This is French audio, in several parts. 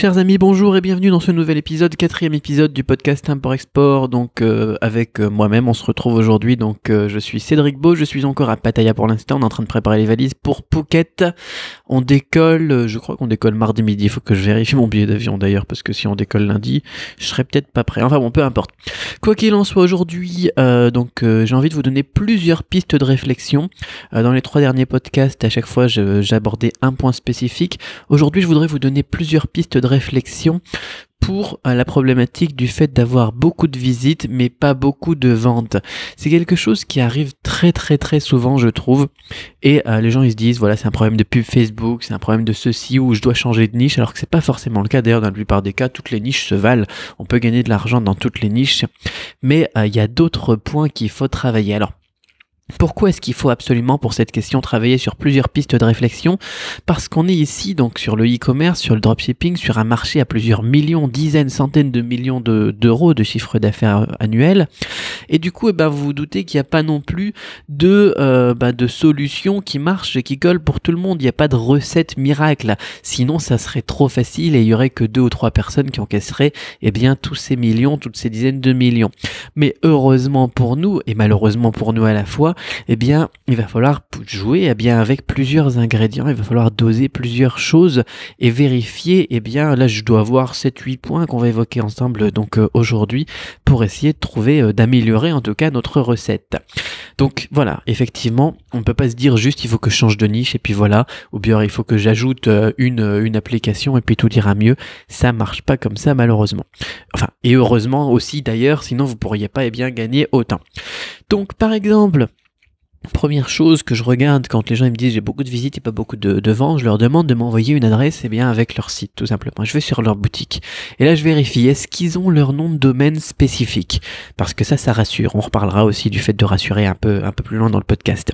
Chers amis, bonjour et bienvenue dans ce nouvel épisode, quatrième épisode du podcast Import-Export. Donc euh, avec euh, moi-même, on se retrouve aujourd'hui. Donc euh, je suis Cédric Beau, je suis encore à Pattaya pour l'instant, on est en train de préparer les valises pour Phuket. On décolle, je crois qu'on décolle mardi midi, il faut que je vérifie mon billet d'avion d'ailleurs, parce que si on décolle lundi, je serais peut-être pas prêt. Enfin bon, peu importe. Quoi qu'il en soit, aujourd'hui, donc j'ai envie de vous donner plusieurs pistes de réflexion. dans les trois derniers podcasts, à chaque fois, j'abordais un point spécifique. Aujourd'hui, je voudrais vous donner plusieurs pistes de réflexion pour euh, la problématique du fait d'avoir beaucoup de visites mais pas beaucoup de ventes. C'est quelque chose qui arrive très très très souvent je trouve et euh, les gens ils se disent voilà c'est un problème de pub Facebook, c'est un problème de ceci où je dois changer de niche alors que c'est pas forcément le cas d'ailleurs dans la plupart des cas toutes les niches se valent, on peut gagner de l'argent dans toutes les niches mais euh, il y a d'autres points qu'il faut travailler. Alors pourquoi est-ce qu'il faut absolument pour cette question travailler sur plusieurs pistes de réflexion Parce qu'on est ici donc sur le e-commerce, sur le dropshipping, sur un marché à plusieurs millions, dizaines, centaines de millions d'euros de, chiffre d'affaires euh, annuel. Et du coup, eh ben, vous vous doutez qu'il n'y a pas non plus de, euh, bah, de solutions qui marchent et qui colle pour tout le monde. Il n'y a pas de recette miracle. Sinon, ça serait trop facile et il y aurait que deux ou trois personnes qui encaisseraient eh bien, tous ces millions, toutes ces dizaines de millions. Mais heureusement pour nous, et malheureusement pour nous à la fois, eh bien, il va falloir jouer eh bien, avec plusieurs ingrédients, il va falloir doser plusieurs choses et vérifier, et eh bien, là, je dois avoir 7-8 points qu'on va évoquer ensemble donc euh, aujourd'hui pour essayer de trouver, euh, d'améliorer en tout cas notre recette. Donc voilà, effectivement, on ne peut pas se dire juste il faut que je change de niche et puis voilà, ou bien il faut que j'ajoute euh, une, une application et puis tout ira mieux. Ça marche pas comme ça malheureusement. Enfin, et heureusement aussi d'ailleurs, sinon vous pourriez pas eh bien gagner autant. Donc par exemple, première chose que je regarde quand les gens me disent j'ai beaucoup de visites et pas beaucoup de, de ventes, je leur demande de m'envoyer une adresse et eh bien avec leur site tout simplement. Je vais sur leur boutique et là je vérifie est-ce qu'ils ont leur nom de domaine spécifique parce que ça ça rassure. On reparlera aussi du fait de rassurer un peu un peu plus loin dans le podcast.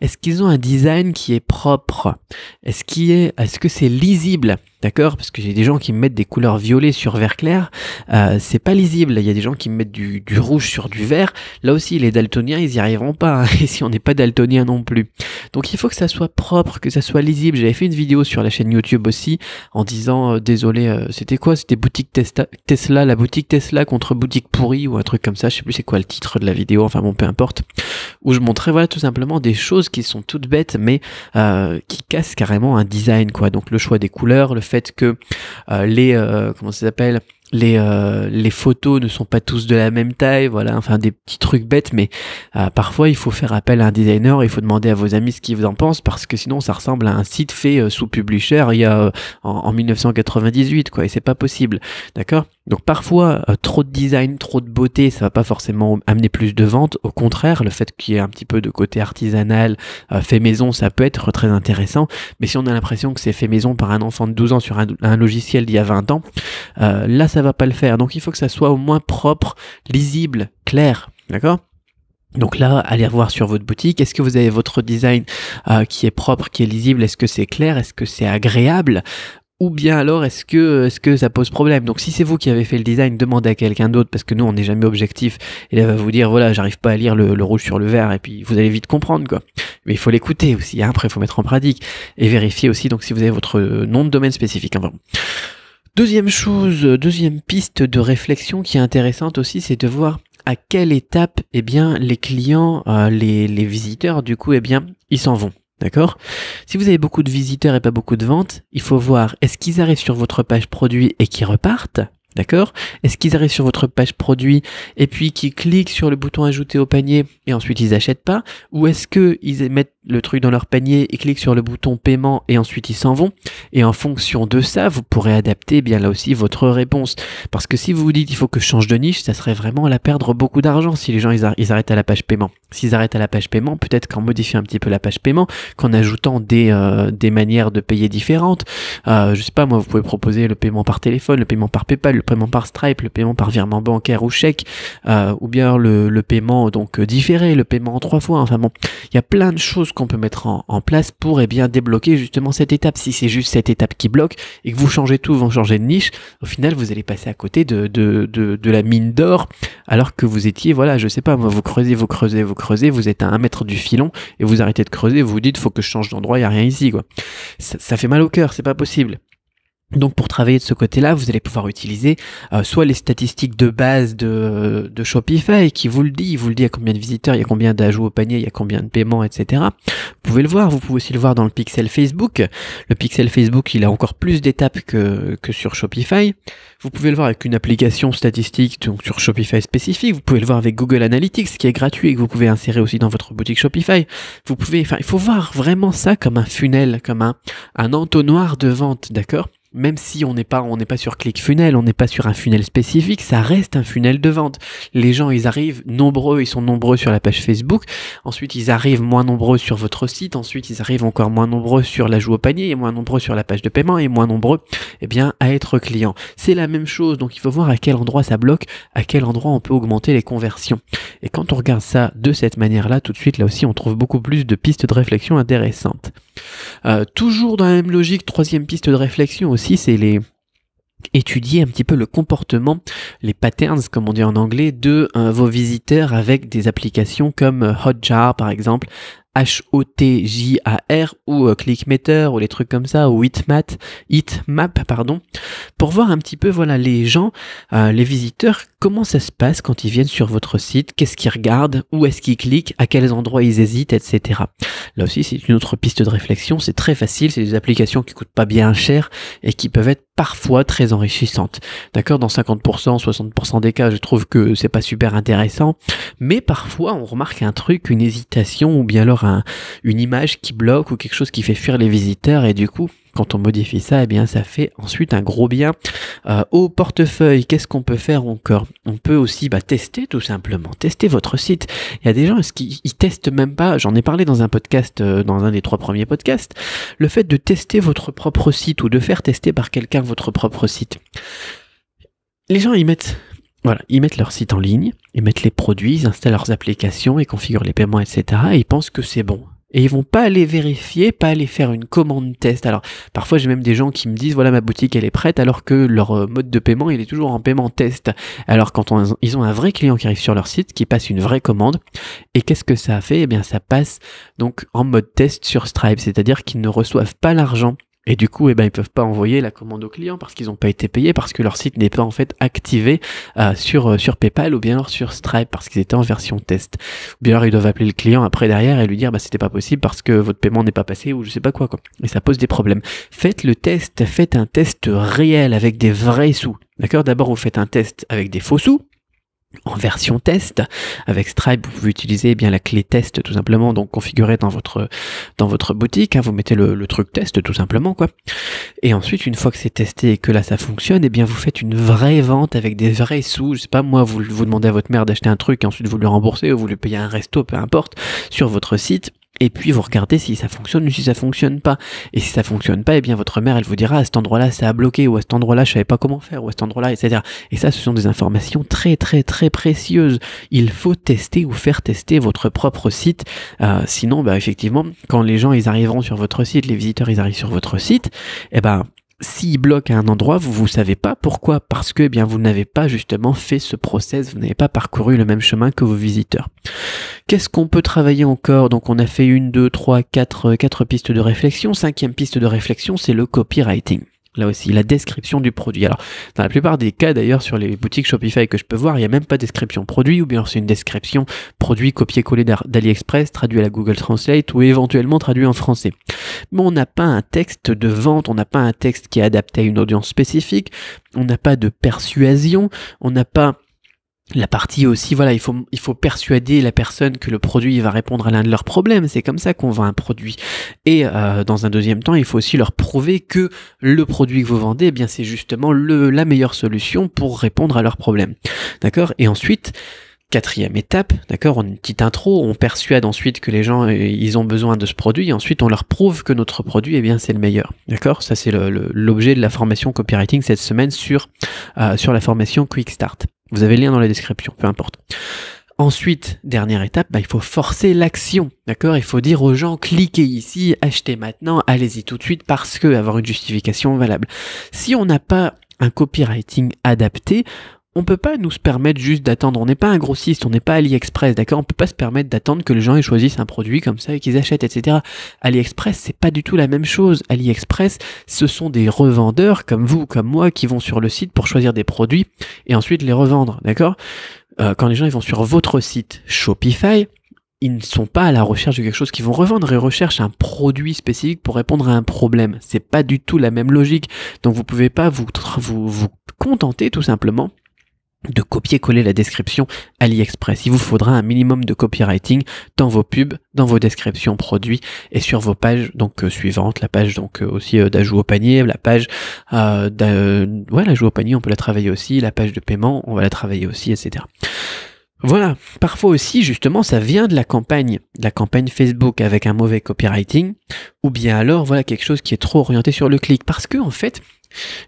Est-ce qu'ils ont un design qui est propre Est-ce qui est est-ce que c'est lisible d'accord Parce que j'ai des gens qui me mettent des couleurs violets sur vert clair, euh, c'est pas lisible. Il y a des gens qui me mettent du, rouge sur du vert. Là aussi, les daltoniens, ils y arriveront pas. et hein, si on n'est pas daltonien non plus. Donc il faut que ça soit propre, que ça soit lisible. J'avais fait une vidéo sur la chaîne YouTube aussi en disant euh, désolé, euh, c'était quoi C'était boutique Tesla, Tesla, la boutique Tesla contre boutique pourrie ou un truc comme ça. Je sais plus c'est quoi le titre de la vidéo. Enfin bon, peu importe. Où je montrais voilà tout simplement des choses qui sont toutes bêtes mais euh, qui cassent carrément un design quoi. Donc le choix des couleurs, le fait que euh, les euh, comment ça s'appelle les, euh, les photos ne sont pas tous de la même taille, voilà, enfin des petits trucs bêtes, mais euh, parfois il faut faire appel à un designer, il faut demander à vos amis ce qu'ils en pensent, parce que sinon ça ressemble à un site fait euh, sous Publisher il y a en, 1998, quoi, et c'est pas possible, d'accord Donc parfois trop de design, trop de beauté, ça va pas forcément amener plus de ventes, au contraire, le fait qu'il y ait un petit peu de côté artisanal, fait maison, ça peut être très intéressant, mais si on a l'impression que c'est fait maison par un enfant de 12 ans sur un, un logiciel d'il y a 20 ans, là ça va pas le faire. Donc il faut que ça soit au moins propre, lisible, clair. D'accord donc là, allez revoir sur votre boutique. Est-ce que vous avez votre design euh, qui est propre, qui est lisible Est-ce que c'est clair Est-ce que c'est agréable ou bien alors est-ce que est-ce que ça pose problème Donc si c'est vous qui avez fait le design, demandez à quelqu'un d'autre parce que nous on n'est jamais objectif. Et là va vous dire voilà j'arrive pas à lire le, rouge sur le vert et puis vous allez vite comprendre quoi. Mais il faut l'écouter aussi. Hein. après il faut mettre en pratique et vérifier aussi donc si vous avez votre euh, nom de domaine spécifique. Deuxième chose, euh, deuxième piste de réflexion qui est intéressante aussi, c'est de voir à quelle étape eh bien, les clients, euh, les, les, visiteurs, du coup, eh bien, ils s'en vont. D'accord Si vous avez beaucoup de visiteurs et pas beaucoup de ventes, il faut voir est-ce qu'ils arrivent sur votre page produit et qu'ils repartent D'accord Est-ce qu'ils arrivent sur votre page produit et puis qu'ils cliquent sur le bouton ajouter au panier et ensuite ils achètent pas Ou est-ce qu'ils mettent le truc dans leur panier, ils cliquent sur le bouton paiement et ensuite ils s'en vont. Et en fonction de ça, vous pourrez adapter eh bien là aussi votre réponse. Parce que si vous vous dites il faut que je change de niche, ça serait vraiment à la perdre beaucoup d'argent si les gens ils, arrêtent à la page paiement. S'ils arrêtent à la page paiement, peut-être qu'en modifiant un petit peu la page paiement, qu'en ajoutant des, euh, des manières de payer différentes, euh, je sais pas moi, vous pouvez proposer le paiement par téléphone, le paiement par PayPal, le paiement par Stripe, le paiement par virement bancaire ou chèque, euh, ou bien le, le paiement donc euh, différé, le paiement en trois fois. Enfin bon, il y a plein de choses qu'on peut mettre en, place pour eh bien débloquer justement cette étape. Si c'est juste cette étape qui bloque et que vous changez tout, vous changez de niche, au final vous allez passer à côté de, de, de, la mine d'or alors que vous étiez, voilà, je sais pas, vous creusez, vous creusez, vous creusez, vous êtes à un mètre du filon et vous arrêtez de creuser, vous vous dites faut que je change d'endroit, il n'y a rien ici. quoi. Ça, ça fait mal au cœur, c'est pas possible. Donc pour travailler de ce côté-là, vous allez pouvoir utiliser euh, soit les statistiques de base de, de, Shopify qui vous le dit, il vous le dit à combien de visiteurs, il y a combien d'ajouts au panier, il y a combien de paiements, etc. Vous pouvez le voir, vous pouvez aussi le voir dans le pixel Facebook. Le pixel Facebook, il a encore plus d'étapes que, que sur Shopify. Vous pouvez le voir avec une application statistique donc sur Shopify spécifique. Vous pouvez le voir avec Google Analytics qui est gratuit et que vous pouvez insérer aussi dans votre boutique Shopify. Vous pouvez, enfin, il faut voir vraiment ça comme un funnel, comme un, un entonnoir de vente, d'accord même si on n'est pas on n'est pas sur clic-funnel, on n'est pas sur un funnel spécifique, ça reste un funnel de vente. Les gens, ils arrivent nombreux, ils sont nombreux sur la page Facebook. Ensuite, ils arrivent moins nombreux sur votre site. Ensuite, ils arrivent encore moins nombreux sur la joue au panier et moins nombreux sur la page de paiement et moins nombreux, eh bien, à être client. C'est la même chose. Donc, il faut voir à quel endroit ça bloque, à quel endroit on peut augmenter les conversions. Et quand on regarde ça de cette manière-là, tout de suite, là aussi, on trouve beaucoup plus de pistes de réflexion intéressantes. Euh, toujours dans la même logique, troisième piste de réflexion aussi c'est les étudier un petit peu le comportement, les patterns, comme on dit en anglais, de euh, vos visiteurs avec des applications comme euh, Hotjar par exemple, H-O-T-J-A-R ou euh, Clickmeter ou les trucs comme ça ou Hitmap, pardon, pour voir un petit peu voilà les gens, euh, les visiteurs, comment ça se passe quand ils viennent sur votre site, qu'est-ce qu'ils regardent, où est-ce qu'ils cliquent, à quels endroits ils hésitent, etc. Là aussi c'est une autre piste de réflexion, c'est très facile, c'est des applications qui coûtent pas bien cher et qui peuvent être parfois très enrichissantes. D'accord, dans 50%, 60% des cas, je trouve que c'est pas super intéressant, mais parfois on remarque un truc, une hésitation ou bien alors une image qui bloque ou quelque chose qui fait fuir les visiteurs et du coup quand on modifie ça, eh bien, ça fait ensuite un gros bien euh, au portefeuille. Qu'est-ce qu'on peut faire encore On peut aussi bah, tester tout simplement, tester votre site. Il y a des gens qui ne testent même pas. J'en ai parlé dans un podcast, euh, dans un des trois premiers podcasts, le fait de tester votre propre site ou de faire tester par quelqu'un votre propre site. Les gens ils mettent voilà, ils mettent leur site en ligne, ils mettent les produits, ils installent leurs applications, ils configurent les paiements, etc. Et ils pensent que c'est bon. Et ils vont pas aller vérifier, pas aller faire une commande test. Alors, parfois, j'ai même des gens qui me disent, voilà, ma boutique, elle est prête, alors que leur euh, mode de paiement, il est toujours en paiement test. Alors, quand ils ont un vrai client qui arrive sur leur site, qui passe une vraie commande, et qu'est-ce que ça a fait? Eh bien, ça passe donc en mode test sur Stripe, c'est-à-dire qu'ils ne reçoivent pas l'argent et du coup, eh ben, ils peuvent pas envoyer la commande au client parce qu'ils n'ont pas été payés, parce que leur site n'est pas en fait activé euh, sur, euh, sur PayPal ou bien sur Stripe parce qu'ils étaient en version test. Ou bien alors ils doivent appeler le client après derrière et lui dire bah c'était pas possible parce que votre paiement n'est pas passé ou je sais pas quoi quoi. Et ça pose des problèmes. Faites le test, faites un test réel avec des vrais sous. D'accord D'abord, vous faites un test avec des faux sous, en version test. Avec Stripe, vous pouvez utiliser eh bien la clé test tout simplement, donc configurée dans votre, dans votre boutique. Hein. vous mettez le, truc test tout simplement, quoi. Et ensuite, une fois que c'est testé et que là ça fonctionne, eh bien vous faites une vraie vente avec des vrais sous. Je sais pas, moi, vous, vous demandez à votre mère d'acheter un truc et ensuite vous lui remboursez ou vous lui payez un resto, peu importe, sur votre site et puis vous regardez si ça fonctionne ou si ça fonctionne pas. Et si ça fonctionne pas, et eh bien votre mère, elle vous dira à cet endroit-là, ça a bloqué, ou à cet endroit-là, je savais pas comment faire, ou à cet endroit-là, etc. Et ça, ce sont des informations très, très, très précieuses. Il faut tester ou faire tester votre propre site. Euh, sinon, bah, effectivement, quand les gens, ils arriveront sur votre site, les visiteurs, ils arrivent sur votre site, et eh ben, s'il bloque à un endroit, vous ne savez pas pourquoi, parce que eh bien, vous n'avez pas justement fait ce process, vous n'avez pas parcouru le même chemin que vos visiteurs. Qu'est-ce qu'on peut travailler encore Donc on a fait une, deux, trois, quatre, euh, quatre pistes de réflexion. Cinquième piste de réflexion, c'est le copywriting. Là aussi, la description du produit. Alors, dans la plupart des cas, d'ailleurs, sur les boutiques Shopify que je peux voir, il n'y a même pas description produit, ou bien c'est une description produit copié-collé d'AliExpress, traduit à la Google Translate, ou éventuellement traduit en français. Mais on n'a pas un texte de vente, on n'a pas un texte qui est adapté à une audience spécifique, on n'a pas de persuasion, on n'a pas la partie aussi, voilà, il faut, il faut persuader la personne que le produit va répondre à l'un de leurs problèmes. C'est comme ça qu'on vend un produit. Et euh, dans un deuxième temps, il faut aussi leur prouver que le produit que vous vendez, eh bien, c'est justement le, la meilleure solution pour répondre à leurs problèmes. D'accord Et ensuite, quatrième étape, d'accord, on a une petite intro, on persuade ensuite que les gens euh, ils ont besoin de ce produit, et ensuite on leur prouve que notre produit, eh bien, c'est le meilleur, d'accord. Ça c'est l'objet de la formation copywriting cette semaine sur euh, sur la formation Quick Start. Vous avez le lien dans la description, peu importe. Ensuite, dernière étape, bah, il faut forcer l'action, d'accord Il faut dire aux gens, cliquez ici, achetez maintenant, allez-y tout de suite, parce que avoir une justification valable. Si on n'a pas un copywriting adapté, on peut pas nous se permettre juste d'attendre. On n'est pas un grossiste, on n'est pas AliExpress, d'accord On peut pas se permettre d'attendre que les gens ils choisissent un produit comme ça et qu'ils achètent, etc. AliExpress, c'est pas du tout la même chose. AliExpress, ce sont des revendeurs comme vous, comme moi, qui vont sur le site pour choisir des produits et ensuite les revendre, d'accord euh, Quand les gens ils vont sur votre site Shopify, ils ne sont pas à la recherche de quelque chose qu'ils vont revendre, ils recherchent un produit spécifique pour répondre à un problème. C'est pas du tout la même logique. Donc vous pouvez pas vous, vous, vous contenter tout simplement de copier-coller la description AliExpress. Il vous faudra un minimum de copywriting dans vos pubs, dans vos descriptions produits et sur vos pages donc euh, suivantes, la page donc euh, aussi euh, d'ajout au panier, la page euh, ouais, au panier, on peut la travailler aussi, la page de paiement, on va la travailler aussi, etc. Voilà, parfois aussi justement ça vient de la campagne, de la campagne Facebook avec un mauvais copywriting, ou bien alors voilà quelque chose qui est trop orienté sur le clic, parce que en fait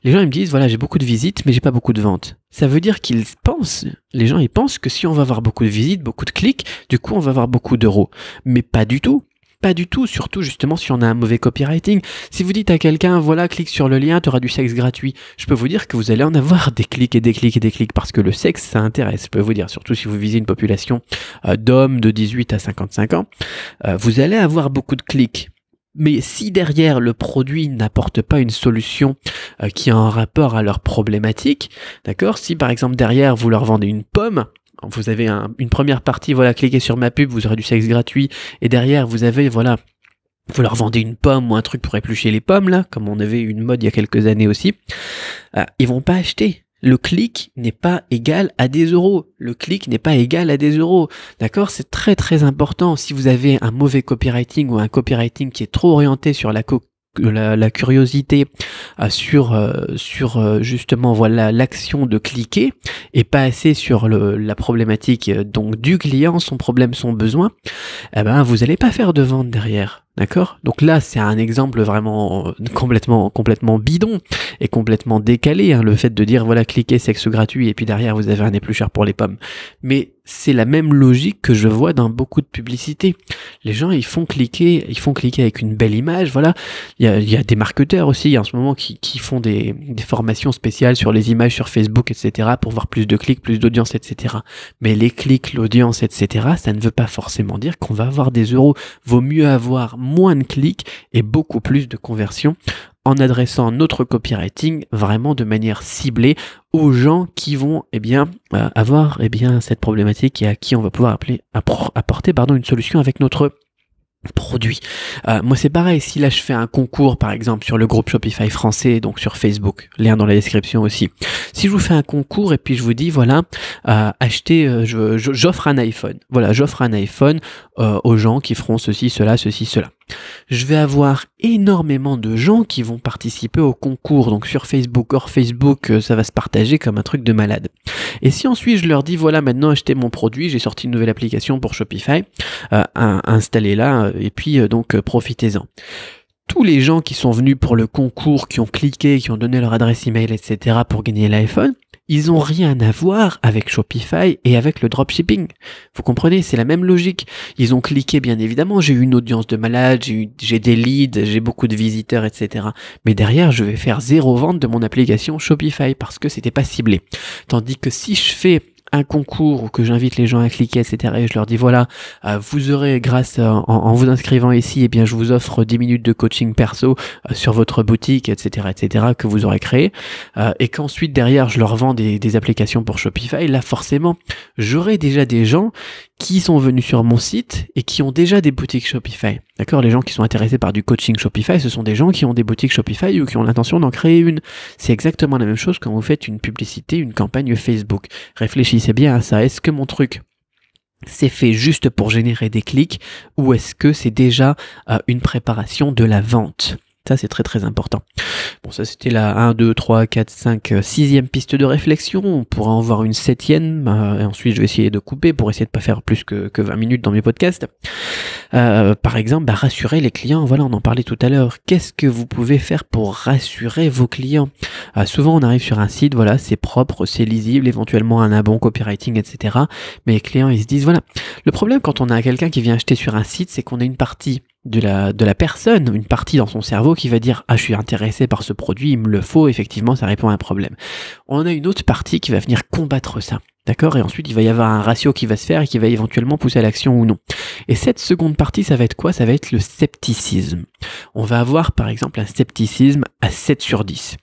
les gens ils me disent voilà j'ai beaucoup de visites mais j'ai pas beaucoup de ventes. Ça veut dire qu'ils pensent, les gens ils pensent que si on va avoir beaucoup de visites, beaucoup de clics, du coup on va avoir beaucoup d'euros. Mais pas du tout. Pas du tout, surtout justement si on a un mauvais copywriting. Si vous dites à quelqu'un voilà clique sur le lien, tu auras du sexe gratuit, je peux vous dire que vous allez en avoir des clics et des clics et des clics parce que le sexe ça intéresse. Je peux vous dire surtout si vous visez une population euh, d'hommes de 18 à 55 ans, euh, vous allez avoir beaucoup de clics. Mais si derrière le produit n'apporte pas une solution euh, qui a un rapport à leur problématique, d'accord Si par exemple derrière vous leur vendez une pomme, vous avez une première partie, voilà, cliquez sur ma pub, vous aurez du sexe gratuit, et derrière vous avez, voilà, vous leur vendez une pomme ou un truc pour éplucher les pommes, là, comme on avait une mode il y a quelques années aussi, euh, ils vont pas acheter le clic n'est pas égal à des euros. Le clic n'est pas égal à des euros. D'accord C'est très très important. Si vous avez un mauvais copywriting ou un copywriting qui est trop orienté sur la, curiosité euh, sur euh, euh, justement voilà l'action de cliquer et pas assez sur le, la problématique donc du client son problème son besoin eh ben vous n'allez pas faire de vente derrière D'accord Donc là, c'est un exemple vraiment euh, complètement, complètement bidon et complètement décalé, hein, le fait de dire, voilà, cliquez sexe gratuit et puis derrière, vous avez un éplucheur pour les pommes. Mais c'est la même logique que je vois dans beaucoup de publicités. Les gens, ils font cliquer, ils font cliquer avec une belle image, voilà. Il y a, des marketeurs aussi en ce moment qui, qui font des, des formations spéciales sur les images sur Facebook, etc., pour voir plus de clics, plus d'audience, etc. Mais les clics, l'audience, etc., ça ne veut pas forcément dire qu'on va avoir des euros. Vaut mieux avoir moins de clics et beaucoup plus de conversions en adressant notre copywriting vraiment de manière ciblée aux gens qui vont eh bien, euh, avoir eh bien, cette problématique et à qui on va pouvoir apporter pardon, une solution avec notre produit. Euh, moi c'est pareil, si là je fais un concours par exemple sur le groupe Shopify français, donc sur Facebook, lien dans la description aussi. Si je vous fais un concours et puis je vous dis voilà, euh, achetez, euh, j'offre un iPhone. Voilà, j'offre un iPhone aux gens qui feront ceci, cela, ceci, cela. Je vais avoir énormément de gens qui vont participer au concours, donc sur Facebook, hors Facebook, ça va se partager comme un truc de malade. Et si ensuite je leur dis voilà maintenant achetez mon produit, j'ai sorti une nouvelle application pour Shopify, euh, installez-la euh, et puis euh, donc euh, profitez-en tous les gens qui sont venus pour le concours, qui ont cliqué, qui ont donné leur adresse email, etc. pour gagner l'iPhone, ils ont rien à voir avec Shopify et avec le dropshipping. Vous comprenez, c'est la même logique. Ils ont cliqué, bien évidemment, j'ai eu une audience de malade, j'ai des leads, j'ai beaucoup de visiteurs, etc. Mais derrière, je vais faire zéro vente de mon application Shopify parce que c'était pas ciblé. Tandis que si je fais un concours que j'invite les gens à cliquer, etc. Et je leur dis voilà, euh, vous aurez grâce euh, en, vous inscrivant ici, et eh bien je vous offre 10 minutes de coaching perso euh, sur votre boutique, etc., etc. que vous aurez créé, et qu'ensuite derrière je leur vends des, des applications pour Shopify. Là forcément, j'aurai déjà des gens qui sont venus sur mon site et qui ont déjà des boutiques Shopify. D'accord Les gens qui sont intéressés par du coaching Shopify, ce sont des gens qui ont des boutiques Shopify ou qui ont l'intention d'en créer une. C'est exactement la même chose quand vous faites une publicité, une campagne Facebook. Réfléchissez bien à ça. Est-ce que mon truc c'est fait juste pour générer des clics ou est-ce que c'est déjà euh, une préparation de la vente ça, c'est très très important. Bon, ça, c'était la 1, 2, 3, 4, 5, 6e piste de réflexion. On pourra en voir une septième. Euh, et ensuite, je vais essayer de couper pour essayer de pas faire plus que, que 20 minutes dans mes podcasts. Euh, par exemple, bah, rassurer les clients. Voilà, on en parlait tout à l'heure. Qu'est-ce que vous pouvez faire pour rassurer vos clients euh, Souvent, on arrive sur un site, voilà, c'est propre, c'est lisible, éventuellement un abon copywriting, etc. Mais les clients, ils se disent, voilà, le problème quand on a quelqu'un qui vient acheter sur un site, c'est qu'on a une partie de la, de la personne, une partie dans son cerveau qui va dire Ah, je suis intéressé par ce produit, il me le faut, effectivement, ça répond à un problème. On a une autre partie qui va venir combattre ça. D'accord Et ensuite, il va y avoir un ratio qui va se faire et qui va éventuellement pousser à l'action ou non. Et cette seconde partie, ça va être quoi Ça va être le scepticisme. On va avoir par exemple un scepticisme à 7 sur 10.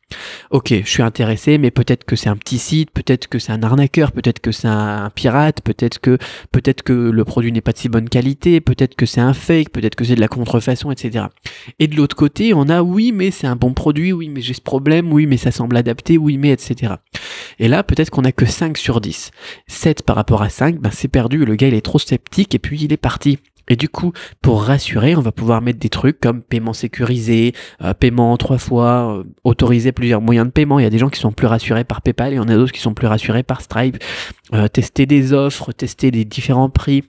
Ok, je suis intéressé, mais peut-être que c'est un petit site, peut-être que c'est un arnaqueur, peut-être que c'est un pirate, peut-être que, peut-être que le produit n'est pas de si bonne qualité, peut-être que c'est un fake, peut-être que c'est de la contrefaçon, etc. Et de l'autre côté, on a oui, mais c'est un bon produit, oui, mais j'ai ce problème, oui, mais ça semble adapté, oui, mais etc. Et là, peut-être qu'on a que 5 sur 10. 7 par rapport à 5, ben c'est perdu. Le gars, il est trop sceptique et puis il est parti. Et du coup, pour rassurer, on va pouvoir mettre des trucs comme paiement sécurisé, euh, paiement trois fois, euh, autoriser plusieurs moyens de paiement. Il y a des gens qui sont plus rassurés par PayPal et en a d'autres qui sont plus rassurés par Stripe. Euh, tester des offres, tester les différents prix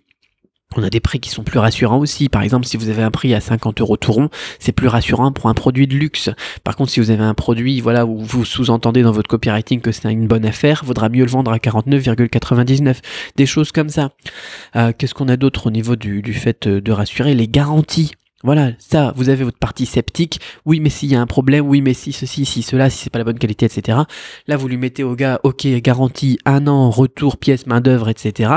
on a des prix qui sont plus rassurants aussi. Par exemple, si vous avez un prix à 50 euros tout rond, c'est plus rassurant pour un produit de luxe. Par contre, si vous avez un produit, voilà, où vous sous-entendez dans votre copywriting que c'est une bonne affaire, vaudra mieux le vendre à 49,99. Des choses comme ça. Euh, qu'est-ce qu'on a d'autre au niveau du, du fait euh, de rassurer les garanties voilà, ça, vous avez votre partie sceptique. Oui, mais s'il y a un problème, oui, mais si ceci, si cela, si c'est pas la bonne qualité, etc. Là, vous lui mettez au gars, ok, garantie, un an, retour, pièce, main d'œuvre, etc.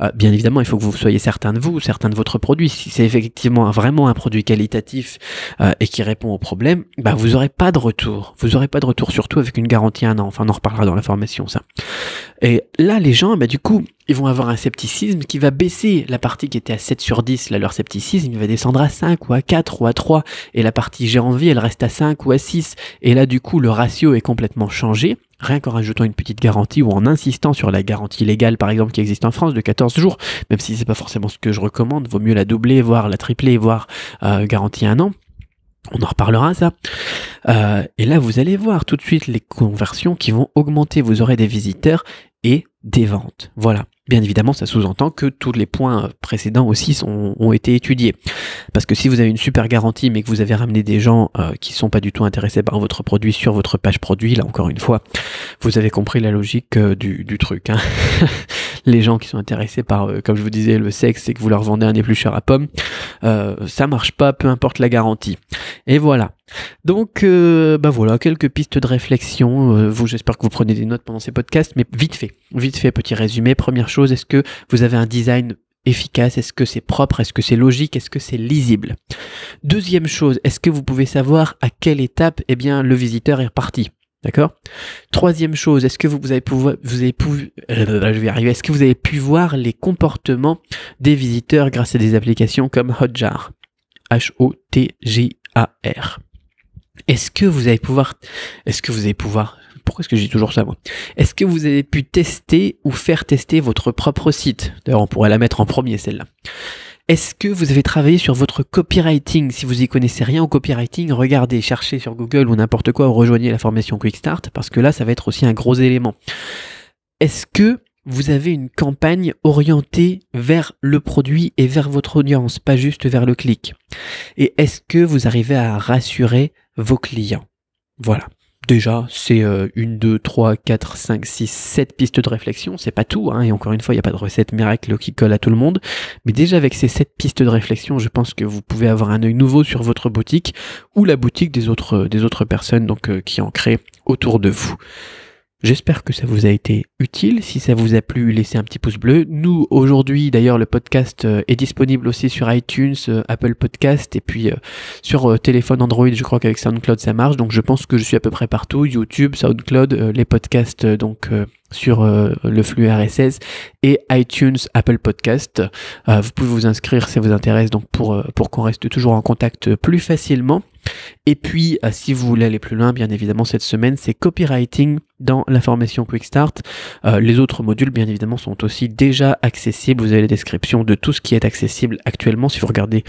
Euh, bien évidemment, il faut que vous soyez certain de vous, certain de votre produit. Si c'est effectivement vraiment un produit qualitatif euh, et qui répond au problème, bah vous aurez pas de retour. Vous aurez pas de retour, surtout avec une garantie un an. Enfin, on en reparlera dans la formation, ça. Et là, les gens, bah du coup, ils vont avoir un scepticisme qui va baisser. La partie qui était à 7 sur 10, là, leur scepticisme, va descendre à 5 ou à 4 ou à 3. Et la partie j'ai envie, elle reste à 5 ou à 6. Et là, du coup, le ratio est complètement changé. Rien qu'en rajoutant une petite garantie ou en insistant sur la garantie légale, par exemple, qui existe en France de 14 jours, même si c'est pas forcément ce que je recommande, vaut mieux la doubler, voire la tripler, voire euh, garantie un an. On en reparlera ça. Euh, et là, vous allez voir tout de suite les conversions qui vont augmenter. Vous aurez des visiteurs et des ventes. Voilà. Bien évidemment, ça sous-entend que tous les points précédents aussi ont été étudiés. Parce que si vous avez une super garantie, mais que vous avez ramené des gens euh, qui ne sont pas du tout intéressés par votre produit sur votre page produit, là encore une fois, vous avez compris la logique euh, du, truc. Hein. les gens qui sont intéressés par, euh, comme je vous disais, le sexe et que vous leur vendez un éplucheur à pommes, euh, ça marche pas, peu importe la garantie. Et voilà. Donc, euh, bah voilà, quelques pistes de réflexion. vous, j'espère que vous prenez des notes pendant ces podcasts, mais vite fait, vite fait, petit résumé. Première chose, est-ce que vous avez un design efficace Est-ce que c'est propre Est-ce que c'est logique Est-ce que c'est lisible Deuxième chose, est-ce que vous pouvez savoir à quelle étape eh bien, le visiteur est reparti D'accord Troisième chose, est-ce que vous, avez pu, vous avez pu, je vais arriver, est-ce que vous avez pu voir les comportements des visiteurs grâce à des applications comme Hotjar H-O-T-G-A-R. Est-ce que vous avez pouvoir, est-ce que vous avez pouvoir, pourquoi est-ce que j'ai toujours ça moi Est-ce que vous avez pu tester ou faire tester votre propre site D'ailleurs, on pourrait la mettre en premier celle-là. Est-ce que vous avez travaillé sur votre copywriting Si vous y connaissez rien au copywriting, regardez, cherchez sur Google ou n'importe quoi, ou rejoignez la formation Quick Start, parce que là, ça va être aussi un gros élément. Est-ce que vous avez une campagne orientée vers le produit et vers votre audience, pas juste vers le clic Et est-ce que vous arrivez à rassurer vos clients Voilà. Déjà, c'est euh, une, deux, trois, quatre, cinq, six, sept pistes de réflexion. C'est pas tout, hein. Et encore une fois, il n'y a pas de recette miracle qui colle à tout le monde. Mais déjà, avec ces sept pistes de réflexion, je pense que vous pouvez avoir un œil nouveau sur votre boutique ou la boutique des autres, euh, des autres personnes, donc, euh, qui en créent autour de vous. J'espère que ça vous a été utile. Si ça vous a plu, laissez un petit pouce bleu. Nous, aujourd'hui, d'ailleurs, le podcast euh, est disponible aussi sur iTunes, euh, Apple Podcast, et puis euh, sur téléphone Android, je crois qu'avec SoundCloud, ça marche. Donc, je pense que je suis à peu près partout. YouTube, SoundCloud, les podcasts, donc, sur le flux RSS et iTunes, Apple Podcast. vous pouvez vous inscrire, si ça vous intéresse, donc pour, pour qu'on reste toujours en contact plus facilement. Et puis, euh, si vous voulez aller plus loin, bien évidemment, cette semaine, c'est copywriting dans la formation Quick Start. Euh, les autres modules, bien évidemment, sont aussi déjà accessibles. Vous avez la description de tout ce qui est accessible actuellement. Si vous regardez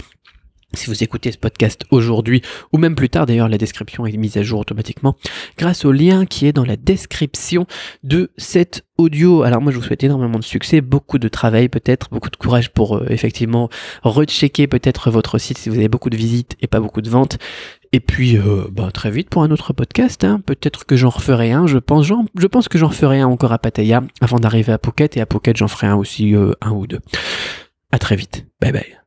si vous écoutez ce podcast aujourd'hui ou même plus tard, d'ailleurs la description est mise à jour automatiquement grâce au lien qui est dans la description de cet audio. Alors moi je vous souhaite énormément de succès, beaucoup de travail peut-être, beaucoup de courage pour euh, effectivement rechecker peut-être votre site si vous avez beaucoup de visites et pas beaucoup de ventes. Et puis euh, ben, très vite pour un autre podcast, hein. peut-être que j'en referai un, je pense, je pense que j'en ferai un encore à Pattaya avant d'arriver à Phuket et à Phuket j'en ferai un aussi euh, un ou deux. À très vite, bye bye.